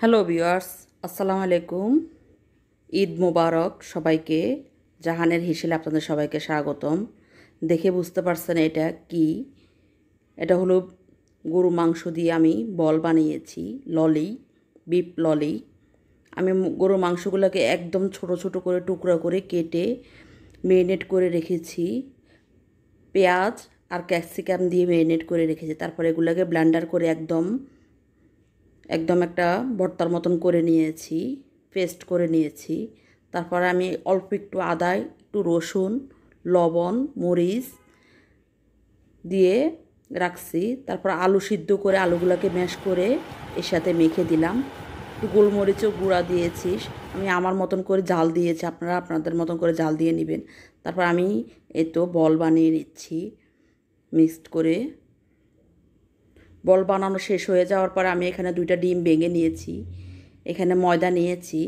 hello বিয়ার্স আসসালামু আলাইকুম ঈদ মুবারক সবাইকে জাহানের হিসেলে আপনাদের সবাইকে স্বাগতম দেখে বুঝতে পারছেন এটা কি এটা হলো গরু মাংস দিয়ে আমি বল বানিয়েছি ললি বিপ ললি আমি গরু মাংসগুলোকে একদম ছোট ছোট করে টুকরা করে কেটে মেরিনেট করে রেখেছি পেঁয়াজ আর ক্যাপসিকাম দিয়ে মেরিনেট করে রেখেছি তারপর এগুলোকে ব্ল্যান্ডার করে একদম একদম একটা ভর্তার মতন করে নিয়েছি পেস্ট করে নিয়েছি তারপর আমি অল্প একটু আদা একটু রসুন লবণ মরিচ দিয়ে রাখছি তারপর আলু সিদ্ধ করে আলুগুলোকে ম্যাশ করে এর সাথে মেখে দিলাম একটু গোলমরিচও গুঁড়া দিয়েছিস আমি আমার মতন করে জাল দিয়েছি আপনারা আপনাদের মতন করে জাল দিয়ে নেবেন তারপর আমি এ তো বল বানিয়ে নিচ্ছি মিক্সড করে বল বানানো শেষ হয়ে যাওয়ার পরে আমি এখানে দুইটা ডিম ভেঙে নিয়েছি এখানে ময়দা নিয়েছি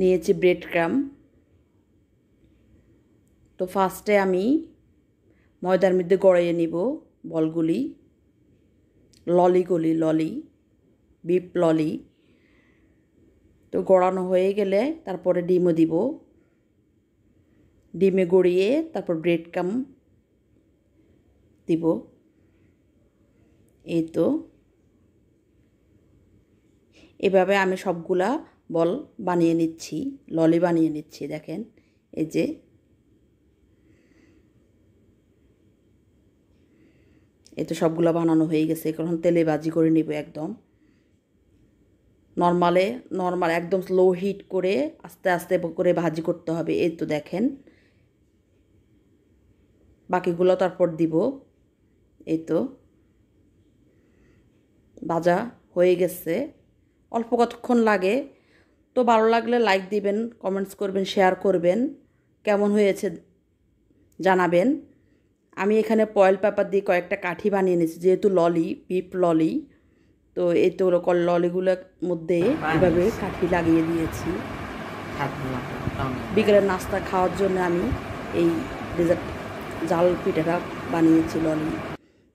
নিয়েছি ব্রেড ক্রাম তো ফার্স্টে আমি ময়দার মধ্যে গড়িয়ে নিব বলগুলি ললিগুলি ললি বিপ ললি তো গড়ানো হয়ে গেলে তারপরে ডিমও দিব ডিমে গড়িয়ে তারপর ব্রেড কাম দিব এই তো এভাবে আমি সবগুলা বল বানিয়ে নিচ্ছি ললি বানিয়ে নিচ্ছি দেখেন এই যে এ তো সবগুলো বানানো হয়ে গেছে এখন তেলে ভাজি করে নিব একদম নর্মালে নর্মাল একদম স্লো হিট করে আস্তে আস্তে করে ভাজি করতে হবে এই তো দেখেন বাকিগুলো তারপর দিব এই তো ভাজা হয়ে গেছে অল্প কতক্ষণ লাগে তো ভালো লাগলে লাইক দিবেন কমেন্টস করবেন শেয়ার করবেন কেমন হয়েছে জানাবেন আমি এখানে পয়েল পেপার দিয়ে কয়েকটা কাঠি বানিয়ে নিয়েছি যেহেতু ললি পিপ ললি তো এই তো ওরকম ললিগুলোর মধ্যে এভাবে কাঠি লাগিয়ে দিয়েছি বিকেলের নাস্তা খাওয়ার জন্য আমি এই ডেজার্ট জাল পিঠাটা বানিয়েছি ললি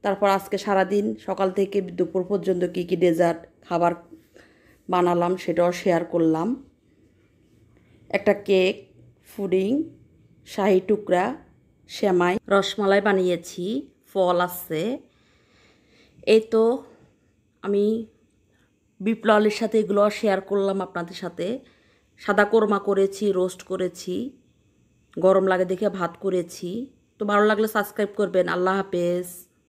তারপর আজকে সারাদিন সকাল থেকে দুপুর পর্যন্ত কী কী ডেজার্ট খাবার বানালাম সেটাও শেয়ার করলাম একটা কেক ফুডিং শাহি টুকরা শ্যামাই রসমালাই বানিয়েছি ফল আছে এই তো আমি বিপ্লবের সাথে এগুলো শেয়ার করলাম আপনাদের সাথে সাদা কোরমা করেছি রোস্ট করেছি গরম লাগে দেখে ভাত করেছি তো ভালো লাগলে সাবস্ক্রাইব করবেন আল্লাহ হাফেজ